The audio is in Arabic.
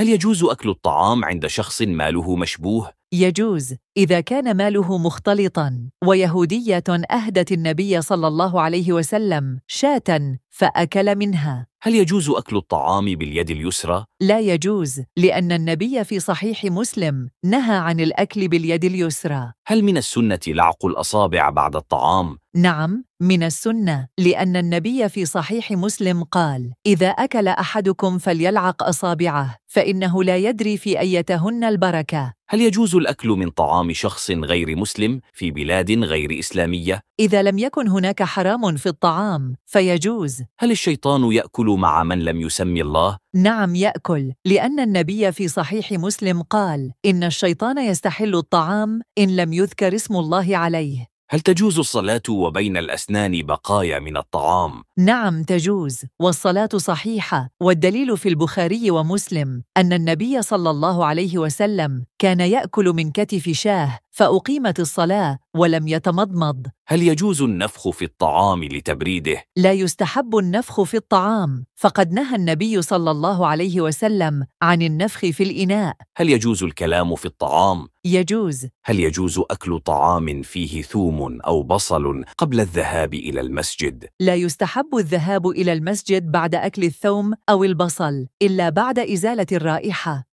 هل يجوز أكل الطعام عند شخص ماله مشبوه؟ يجوز إذا كان ماله مختلطا ويهودية أهدت النبي صلى الله عليه وسلم شاة فأكل منها هل يجوز أكل الطعام باليد اليسرى؟ لا يجوز لأن النبي في صحيح مسلم نهى عن الأكل باليد اليسرى هل من السنة لعق الأصابع بعد الطعام؟ نعم من السنة لأن النبي في صحيح مسلم قال إذا أكل أحدكم فليلعق أصابعه فإنه لا يدري في أيتهن البركة هل يجوز الأكل من طعام شخص غير مسلم في بلاد غير إسلامية؟ إذا لم يكن هناك حرام في الطعام فيجوز هل الشيطان يأكل مع من لم يسمي الله؟ نعم يأكل لأن النبي في صحيح مسلم قال إن الشيطان يستحل الطعام إن لم يذكر اسم الله عليه هل تجوز الصلاة وبين الأسنان بقايا من الطعام؟ نعم تجوز، والصلاة صحيحة، والدليل في البخاري ومسلم أن النبي صلى الله عليه وسلم كان يأكل من كتف شاه فأقيمت الصلاة ولم يتمضمض هل يجوز النفخ في الطعام لتبريده؟ لا يستحب النفخ في الطعام فقد نهى النبي صلى الله عليه وسلم عن النفخ في الإناء هل يجوز الكلام في الطعام؟ يجوز هل يجوز أكل طعام فيه ثوم أو بصل قبل الذهاب إلى المسجد؟ لا يستحب الذهاب إلى المسجد بعد أكل الثوم أو البصل إلا بعد إزالة الرائحة